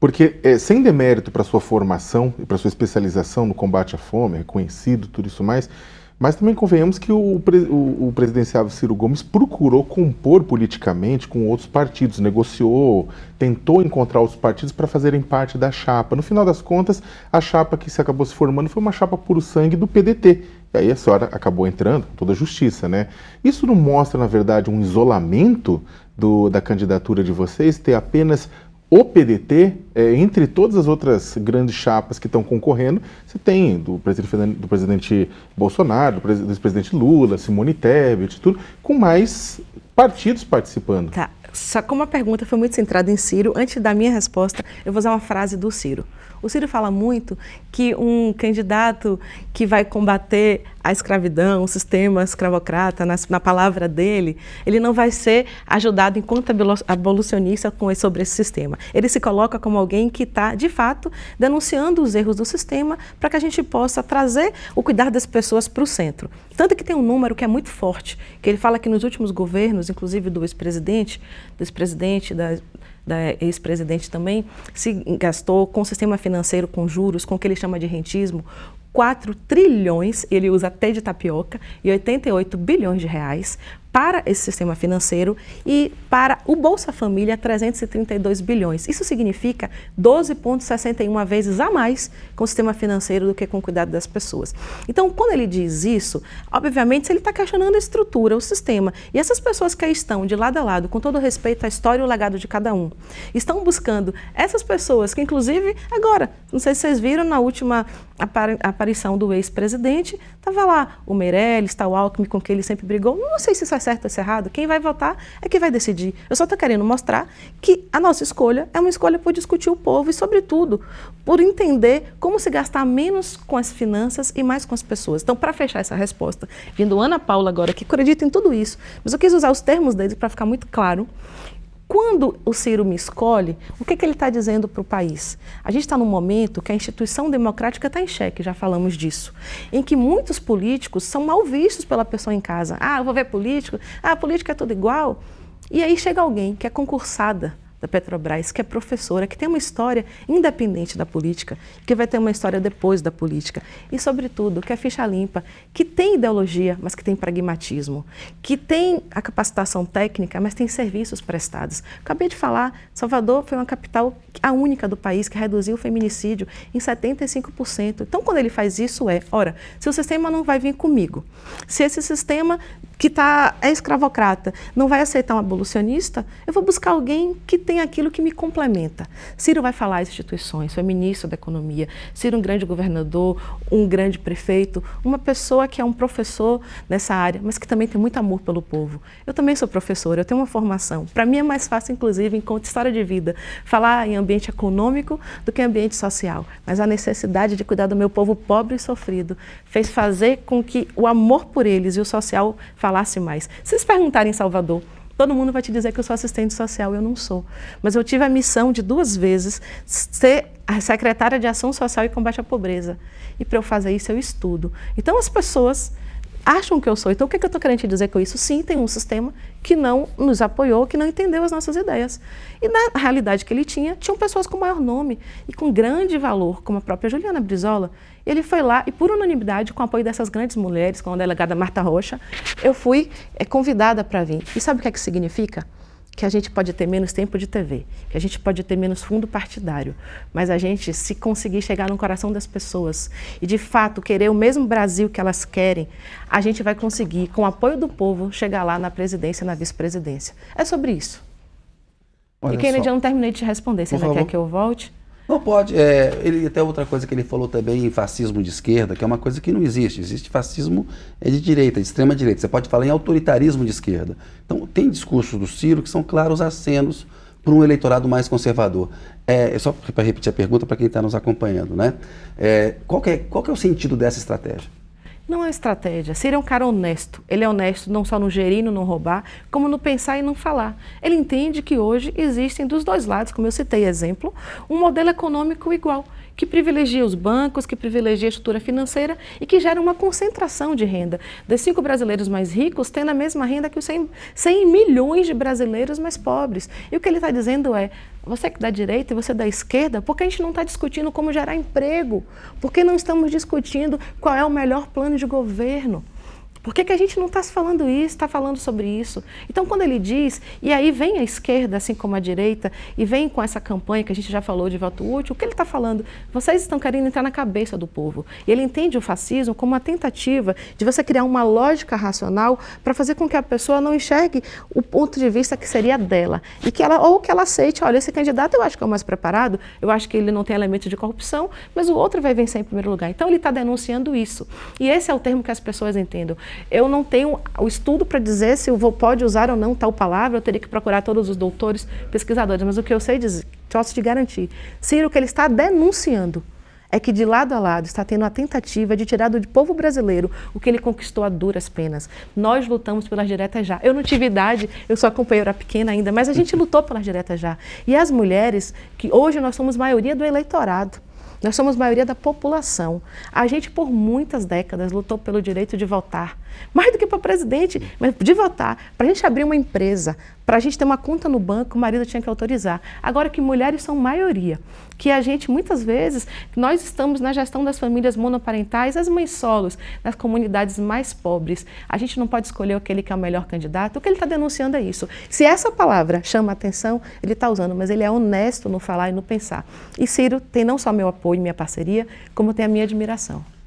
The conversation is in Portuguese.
Porque é, sem demérito para sua formação e para sua especialização no combate à fome, reconhecido tudo isso mais, mas também convenhamos que o, o, o presidenciável Ciro Gomes procurou compor politicamente com outros partidos, negociou, tentou encontrar outros partidos para fazerem parte da chapa. No final das contas, a chapa que se acabou se formando foi uma chapa puro sangue do PDT. E aí a senhora acabou entrando, toda a justiça, né? Isso não mostra, na verdade, um isolamento do, da candidatura de vocês, ter apenas o PDT, é, entre todas as outras grandes chapas que estão concorrendo, você tem do presidente, do presidente Bolsonaro, do, ex presidente Lula, Simone Tebet, tudo, com mais partidos participando. Tá como a pergunta foi muito centrada em Ciro, antes da minha resposta, eu vou usar uma frase do Ciro. O Ciro fala muito que um candidato que vai combater a escravidão, o sistema escravocrata, na, na palavra dele, ele não vai ser ajudado enquanto abolicionista com, sobre esse sistema. Ele se coloca como alguém que está, de fato, denunciando os erros do sistema para que a gente possa trazer o cuidar das pessoas para o centro. Tanto que tem um número que é muito forte, que ele fala que nos últimos governos, inclusive do ex-presidente, do ex-presidente, da, da ex-presidente também, se gastou com o sistema financeiro, com juros, com o que ele chama de rentismo, 4 trilhões, ele usa até de tapioca, e 88 bilhões de reais para esse sistema financeiro e para o Bolsa Família 332 bilhões. Isso significa 12,61 vezes a mais com o sistema financeiro do que com o cuidado das pessoas. Então, quando ele diz isso, obviamente ele está questionando a estrutura, o sistema. E essas pessoas que aí estão de lado a lado, com todo respeito à história e o legado de cada um, estão buscando essas pessoas que, inclusive, agora, não sei se vocês viram na última aparição do ex-presidente, estava lá o Meirelles, está o Alckmin, com quem ele sempre brigou. Não sei se isso é certo ou errado, quem vai votar é quem vai decidir. Eu só estou querendo mostrar que a nossa escolha é uma escolha por discutir o povo e, sobretudo, por entender como se gastar menos com as finanças e mais com as pessoas. Então, para fechar essa resposta, vindo Ana Paula agora, que acredita em tudo isso, mas eu quis usar os termos dele para ficar muito claro. Quando o Ciro me escolhe, o que, que ele está dizendo para o país? A gente está num momento que a instituição democrática está em xeque, já falamos disso, em que muitos políticos são mal vistos pela pessoa em casa. Ah, eu vou ver político, ah, política é tudo igual. E aí chega alguém que é concursada, da Petrobras, que é professora, que tem uma história independente da política, que vai ter uma história depois da política. E, sobretudo, que é ficha limpa, que tem ideologia, mas que tem pragmatismo, que tem a capacitação técnica, mas tem serviços prestados. Acabei de falar, Salvador foi uma capital, a única do país, que reduziu o feminicídio em 75%. Então, quando ele faz isso, é: ora, se o sistema não vai vir comigo, se esse sistema que tá, é escravocrata, não vai aceitar um abolicionista, eu vou buscar alguém que tem aquilo que me complementa. Ciro vai falar às instituições, foi ministro da Economia, Ciro um grande governador, um grande prefeito, uma pessoa que é um professor nessa área, mas que também tem muito amor pelo povo. Eu também sou professora, eu tenho uma formação. Para mim é mais fácil, inclusive, enquanto história de vida, falar em ambiente econômico do que em ambiente social. Mas a necessidade de cuidar do meu povo pobre e sofrido fez fazer com que o amor por eles e o social falasse mais. Se vocês perguntarem em Salvador, todo mundo vai te dizer que eu sou assistente social, eu não sou. Mas eu tive a missão de duas vezes ser a secretária de Ação Social e Combate à Pobreza. E para eu fazer isso, eu estudo. Então, as pessoas acham que eu sou. Então, o que, é que eu estou querendo te dizer com isso? Sim, tem um sistema que não nos apoiou, que não entendeu as nossas ideias. E na realidade que ele tinha, tinham pessoas com maior nome e com grande valor, como a própria Juliana Brizola. Ele foi lá e, por unanimidade, com o apoio dessas grandes mulheres, com a delegada Marta Rocha, eu fui eh, convidada para vir. E sabe o que é que significa? que a gente pode ter menos tempo de TV, que a gente pode ter menos fundo partidário, mas a gente, se conseguir chegar no coração das pessoas e de fato querer o mesmo Brasil que elas querem, a gente vai conseguir, com o apoio do povo, chegar lá na presidência, na vice-presidência. É sobre isso. Olha e, Kennedy, só. eu não terminei de te responder. Você ainda quer que eu volte? Não pode. É, ele até outra coisa que ele falou também, fascismo de esquerda, que é uma coisa que não existe. Existe fascismo é de direita, de extrema direita. Você pode falar em autoritarismo de esquerda. Então tem discursos do Ciro que são claros acenos para um eleitorado mais conservador. É, é só para repetir a pergunta para quem está nos acompanhando, né? É, qual, é, qual é o sentido dessa estratégia? Não é estratégia. Seria é um cara honesto. Ele é honesto não só no gerir, no não roubar, como no pensar e não falar. Ele entende que hoje existem dos dois lados, como eu citei exemplo, um modelo econômico igual que privilegia os bancos, que privilegia a estrutura financeira e que gera uma concentração de renda. Dos cinco brasileiros mais ricos, tem a mesma renda que os 100, 100 milhões de brasileiros mais pobres. E o que ele está dizendo é, você que da direita e você da esquerda, porque a gente não está discutindo como gerar emprego, porque não estamos discutindo qual é o melhor plano de governo. Por que, que a gente não está falando isso, está falando sobre isso? Então, quando ele diz, e aí vem a esquerda, assim como a direita, e vem com essa campanha que a gente já falou de voto útil, o que ele está falando? Vocês estão querendo entrar na cabeça do povo. E ele entende o fascismo como uma tentativa de você criar uma lógica racional para fazer com que a pessoa não enxergue o ponto de vista que seria dela. E que ela, ou que ela aceite, olha, esse candidato eu acho que é o mais preparado, eu acho que ele não tem elementos de corrupção, mas o outro vai vencer em primeiro lugar. Então, ele está denunciando isso. E esse é o termo que as pessoas entendam. Eu não tenho o estudo para dizer se eu vou, pode usar ou não tal palavra, eu teria que procurar todos os doutores, pesquisadores, mas o que eu sei dizer, posso te garantir, Ciro, que ele está denunciando é que de lado a lado está tendo a tentativa de tirar do povo brasileiro o que ele conquistou a duras penas. Nós lutamos pelas diretas já. Eu não tive idade, eu sou companheira pequena ainda, mas a gente lutou pelas diretas já. E as mulheres, que hoje nós somos maioria do eleitorado, nós somos maioria da população. A gente, por muitas décadas, lutou pelo direito de votar. Mais do que para presidente, mas de votar. Para a gente abrir uma empresa, para a gente ter uma conta no banco, o marido tinha que autorizar. Agora que mulheres são maioria, que a gente muitas vezes, nós estamos na gestão das famílias monoparentais, as mães solos, nas comunidades mais pobres. A gente não pode escolher aquele que é o melhor candidato, o que ele está denunciando é isso. Se essa palavra chama atenção, ele está usando, mas ele é honesto no falar e no pensar. E Ciro tem não só meu apoio, e minha parceria, como tem a minha admiração.